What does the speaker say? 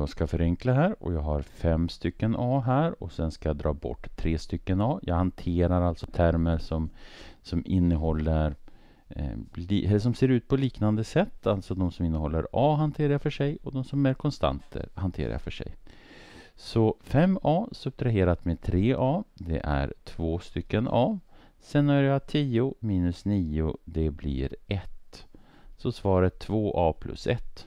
jag ska förenkla här och jag har fem stycken A här och sen ska jag dra bort tre stycken A. Jag hanterar alltså termer som, som innehåller eh, som ser ut på liknande sätt, alltså de som innehåller A hanterar jag för sig och de som är konstanter hanterar jag för sig. Så 5A subtraherat med 3A, det är två stycken A. Sen har jag 10 minus 9, det blir 1. Så svaret 2A plus 1.